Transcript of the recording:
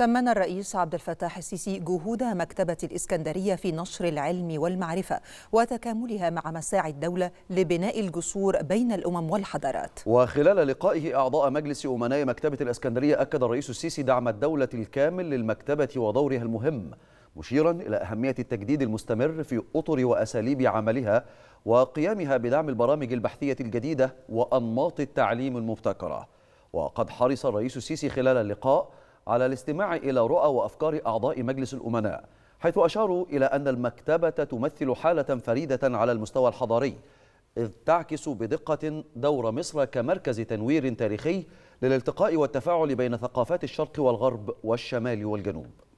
ثمن الرئيس عبد الفتاح السيسي جهود مكتبة الإسكندرية في نشر العلم والمعرفة وتكاملها مع مساعي الدولة لبناء الجسور بين الأمم والحضارات وخلال لقائه أعضاء مجلس أمناء مكتبة الإسكندرية أكد الرئيس السيسي دعم الدولة الكامل للمكتبة ودورها المهم مشيرا إلى أهمية التجديد المستمر في أطر وأساليب عملها وقيامها بدعم البرامج البحثية الجديدة وأنماط التعليم المبتكرة وقد حرص الرئيس السيسي خلال اللقاء على الاستماع إلى رؤى وأفكار أعضاء مجلس الأمناء حيث أشاروا إلى أن المكتبة تمثل حالة فريدة على المستوى الحضاري إذ تعكس بدقة دور مصر كمركز تنوير تاريخي للالتقاء والتفاعل بين ثقافات الشرق والغرب والشمال والجنوب